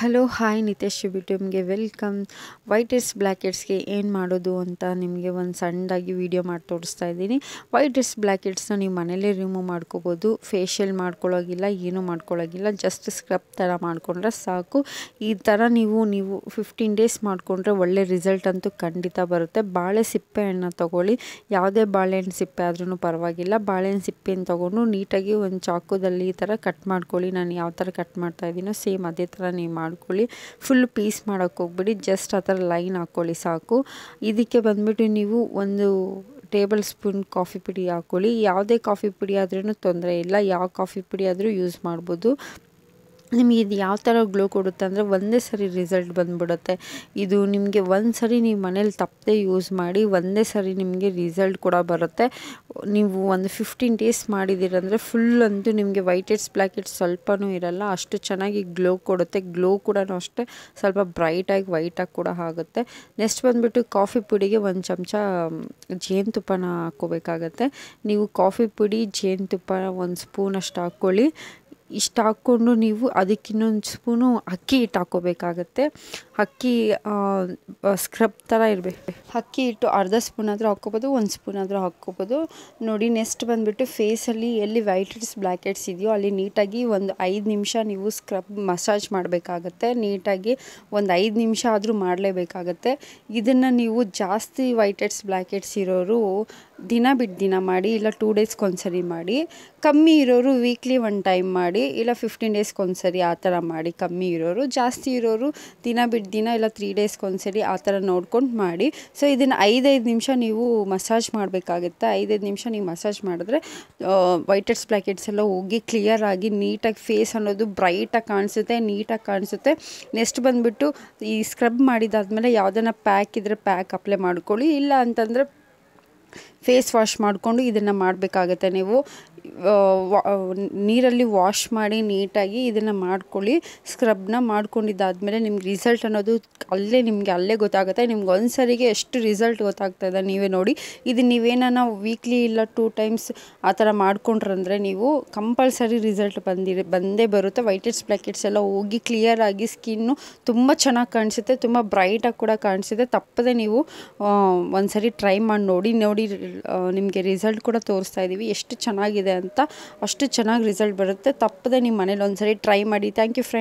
hello hi Nitesh ನಿಮಗೆ welcome white heads black ಏನು ಮಾಡೋದು ಅಂತ ನಿಮಗೆ ಒಂದು ಸಣ್ಣದಾಗಿ ವೀಡಿಯೋ ಮಾಡಿ ತೋರಿಸ್ತಾ ಇದ್ದೀನಿ ವೈಟ್ ಹೆಡ್ಸ್ ಬ್ಲ್ಯಾಕ್ ನೀವು ಮನೇಲೇ ರಿಮೂವ್ ಮಾಡ್ಕೋಬೋದು ಫೇಶಿಯಲ್ ಮಾಡ್ಕೊಳ್ಳೋಗಿಲ್ಲ ಏನೂ ಮಾಡ್ಕೊಳ್ಳೋಗಿಲ್ಲ ಜಸ್ಟ್ ಸ್ಕ್ರಬ್ ಥರ ಮಾಡಿಕೊಂಡ್ರೆ ಸಾಕು ಈ ಥರ ನೀವು ನೀವು ಫಿಫ್ಟೀನ್ ಡೇಸ್ ಮಾಡಿಕೊಂಡ್ರೆ ಒಳ್ಳೆ ರಿಸಲ್ಟ್ ಅಂತೂ ಖಂಡಿತ ಬರುತ್ತೆ ಬಾಳೆ ಸಿಪ್ಪೆಹಣ್ಣು ತೊಗೊಳ್ಳಿ ಯಾವುದೇ ಬಾಳೆಹಣ್ಣು ಸಿಪ್ಪೆ ಆದ್ರೂ ಪರವಾಗಿಲ್ಲ ಬಾಳೆಹಣ್ಣು ಸಿಪ್ಪೆಯನ್ನು ತೊಗೊಂಡು ನೀಟಾಗಿ ಒಂದು ಚಾಕುದಲ್ಲಿ ಈ ಥರ ಕಟ್ ಮಾಡ್ಕೊಳ್ಳಿ ನಾನು ಯಾವ ಥರ ಕಟ್ ಮಾಡ್ತಾ ಇದ್ದೀನೋ ಸೇಮ್ ಅದೇ ಥರ ನೀವು ಮಾಡಿ ಮಾಡ್ಕೊಳ್ಳಿ ಫುಲ್ ಪೀಸ್ ಮಾಡೋಕ್ಕೆ ಹೋಗ್ಬಿಡಿ ಜಸ್ಟ್ ಆ ಥರ ಲೈನ್ ಹಾಕ್ಕೊಳ್ಳಿ ಸಾಕು ಇದಕ್ಕೆ ಬಂದುಬಿಟ್ಟು ನೀವು ಒಂದು ಟೇಬಲ್ ಸ್ಪೂನ್ ಕಾಫಿ ಪುಡಿ ಹಾಕ್ಕೊಳ್ಳಿ ಯಾವುದೇ ಕಾಫಿ ಪುಡಿ ಆದ್ರೂ ತೊಂದರೆ ಇಲ್ಲ ಯಾವ ಕಾಫಿ ಪುಡಿ ಆದರೂ ಯೂಸ್ ಮಾಡ್ಬೋದು ನಿಮಗೆ ಇದು ಯಾವ ಥರ ಗ್ಲೋ ಕೊಡುತ್ತೆ ಅಂದರೆ ಒಂದೇ ಸರಿ ರಿಸಲ್ಟ್ ಬಂದುಬಿಡುತ್ತೆ ಇದು ನಿಮಗೆ ಒಂದು ಸರಿ ನೀವು ಮನೇಲಿ ತಪ್ಪದೆ ಯೂಸ್ ಮಾಡಿ ಒಂದೇ ಸರಿ ನಿಮಗೆ ರಿಸಲ್ಟ್ ಕೂಡ ಬರುತ್ತೆ ನೀವು ಒಂದು ಫಿಫ್ಟೀನ್ ಡೇಸ್ ಮಾಡಿದ್ದೀರಂದರೆ ಫುಲ್ ಅಂತೂ ನಿಮಗೆ ವೈಟ್ ಹೆಡ್ಸ್ ಬ್ಲ್ಯಾಕ್ ಹೆಡ್ಸ್ ಸ್ವಲ್ಪನೂ ಇರಲ್ಲ ಅಷ್ಟು ಚೆನ್ನಾಗಿ ಗ್ಲೋ ಕೊಡುತ್ತೆ ಗ್ಲೋ ಕೂಡ ಅಷ್ಟೇ ಸ್ವಲ್ಪ ಬ್ರೈಟಾಗಿ ವೈಟಾಗಿ ಕೂಡ ಆಗುತ್ತೆ ನೆಕ್ಸ್ಟ್ ಬಂದುಬಿಟ್ಟು ಕಾಫಿ ಪುಡಿಗೆ ಒಂದು ಚಮಚ ಜೇನುತುಪ್ಪನ ಹಾಕ್ಕೋಬೇಕಾಗತ್ತೆ ನೀವು ಕಾಫಿ ಪುಡಿ ಜೇನುತುಪ್ಪ ಒಂದು ಸ್ಪೂನ್ ಅಷ್ಟು ಹಾಕ್ಕೊಳ್ಳಿ ಇಷ್ಟು ಹಾಕ್ಕೊಂಡು ನೀವು ಅದಕ್ಕೆ ಇನ್ನೊಂದು ಸ್ಪೂನು ಅಕ್ಕಿ ಹಿಟ್ಟು ಹಾಕ್ಕೋಬೇಕಾಗತ್ತೆ ಅಕ್ಕಿ ಸ್ಕ್ರಬ್ ಥರ ಇರಬೇಕು ಅಕ್ಕಿ ಹಿಟ್ಟು ಅರ್ಧ ಸ್ಪೂನ್ ಆದರೂ ಹಾಕ್ಕೋಬೋದು ಒಂದು ಸ್ಪೂನ್ ಆದರೂ ಹಾಕ್ಕೋಬೋದು ನೋಡಿ ನೆಕ್ಸ್ಟ್ ಬಂದುಬಿಟ್ಟು ಫೇಸಲ್ಲಿ ಎಲ್ಲಿ ವೈಟ್ ಹೆಡ್ಸ್ ಬ್ಲ್ಯಾಕ್ ಹೆಡ್ಸ್ ಇದೆಯೋ ಅಲ್ಲಿ ನೀಟಾಗಿ ಒಂದು ಐದು ನಿಮಿಷ ನೀವು ಸ್ಕ್ರಬ್ ಮಸಾಜ್ ಮಾಡಬೇಕಾಗತ್ತೆ ನೀಟಾಗಿ ಒಂದು ಐದು ನಿಮಿಷ ಆದರೂ ಮಾಡಲೇಬೇಕಾಗತ್ತೆ ಇದನ್ನು ನೀವು ಜಾಸ್ತಿ ವೈಟ್ ಹೆಡ್ಸ್ ಬ್ಲ್ಯಾಕ್ ಹೆಡ್ಸ್ ಇರೋರು ದಿನ ಬಿಟ್ಟು ದಿನ ಮಾಡಿ ಇಲ್ಲ ಟೂ ಡೇಸ್ಗೆ ಒಂದ್ಸರಿ ಮಾಡಿ ಕಮ್ಮಿ ಇರೋರು ವೀಕ್ಲಿ ಒನ್ ಟೈಮ್ ಮಾಡಿ ಇಲ್ಲ ಫಿಫ್ಟೀನ್ ಡೇಸ್ಗೆ ಒಂದ್ಸರಿ ಆ ಥರ ಮಾಡಿ ಕಮ್ಮಿ ಇರೋರು ಜಾಸ್ತಿ ಇರೋರು ದಿನ ಬಿಟ್ಟು ದಿನ ಇಲ್ಲ ತ್ರೀ ಡೇಸ್ಗೆ ಒಂದ್ಸರಿ ಆ ಥರ ನೋಡ್ಕೊಂಡು ಮಾಡಿ ಸೊ ಇದನ್ನು ಐದೈದು ನಿಮಿಷ ನೀವು ಮಸಾಜ್ ಮಾಡಬೇಕಾಗುತ್ತೆ ಐದೈದು ನಿಮಿಷ ನೀವು ಮಸಾಜ್ ಮಾಡಿದ್ರೆ ವೈಟೆಡ್ಸ್ ಬ್ಲ್ಯಾಕೆಟ್ಸ್ ಎಲ್ಲ ಹೋಗಿ ಕ್ಲಿಯರ್ ಆಗಿ ನೀಟಾಗಿ ಫೇಸ್ ಅನ್ನೋದು ಬ್ರೈಟಾಗಿ ಕಾಣಿಸುತ್ತೆ ನೀಟಾಗಿ ಕಾಣಿಸುತ್ತೆ ನೆಕ್ಸ್ಟ್ ಬಂದುಬಿಟ್ಟು ಈ ಸ್ಕ್ರಬ್ ಮಾಡಿದಾದಮೇಲೆ ಯಾವುದನ್ನ ಪ್ಯಾಕ್ ಇದ್ದರೆ ಪ್ಯಾಕ್ ಅಪ್ಲೈ ಮಾಡ್ಕೊಳ್ಳಿ ಇಲ್ಲ ಅಂತಂದರೆ ಫೇಸ್ ವಾಶ್ ಮಾಡಿಕೊಂಡು ಇದನ್ನು ಮಾಡಬೇಕಾಗತ್ತೆ ನೀವು ನೀರಲ್ಲಿ ವಾಶ್ ಮಾಡಿ ನೀಟಾಗಿ ಇದನ್ನು ಮಾಡ್ಕೊಳ್ಳಿ ಸ್ಕ್ರಬ್ನ ಮಾಡ್ಕೊಂಡಿದ್ದಾದಮೇಲೆ ನಿಮ್ಗೆ ರಿಸಲ್ಟ್ ಅನ್ನೋದು ಅಲ್ಲೇ ನಿಮಗೆ ಅಲ್ಲೇ ಗೊತ್ತಾಗುತ್ತೆ ನಿಮ್ಗೆ ಒಂದು ಸರಿಗೆ ಎಷ್ಟು ರಿಸಲ್ಟ್ ಇದೆ ನೀವೇ ನೋಡಿ ಇದು ನೀವೇನ ವೀಕ್ಲಿ ಇಲ್ಲ ಟೂ ಟೈಮ್ಸ್ ಆ ಥರ ಮಾಡ್ಕೊಂಡ್ರಂದರೆ ನೀವು ಕಂಪಲ್ಸರಿ ರಿಸಲ್ಟ್ ಬಂದಿರಿ ಬಂದೇ ಬರುತ್ತೆ ವೈಟೆಡ್ಸ್ ಬ್ಲ್ಯಾಕೆಟ್ಸ್ ಎಲ್ಲ ಹೋಗಿ ಕ್ಲಿಯರ್ ಆಗಿ ಸ್ಕಿನ್ನು ತುಂಬ ಚೆನ್ನಾಗಿ ಕಾಣಿಸುತ್ತೆ ತುಂಬ ಬ್ರೈಟಾಗಿ ಕೂಡ ಕಾಣಿಸುತ್ತೆ ತಪ್ಪದೆ ನೀವು ಒಂದು ಸರಿ ಟ್ರೈ ಮಾಡಿ ನೋಡಿ ನೋಡಿ ನಿಮಗೆ ರಿಸಲ್ಟ್ ಕೂಡ ತೋರಿಸ್ತಾ ಇದ್ದೀವಿ ಎಷ್ಟು ಚೆನ್ನಾಗಿದೆ ಅಂತ ಅಷ್ಟು ಚೆನ್ನಾಗಿ ರಿಸಲ್ಟ್ ಬರುತ್ತೆ ತಪ್ಪದೆ ನಿಮ್ಮ ಮನೇಲಿ ಒಂದ್ಸರಿ ಟ್ರೈ ಮಾಡಿ ಥ್ಯಾಂಕ್ ಯು ಫ್ರೆಂಡ್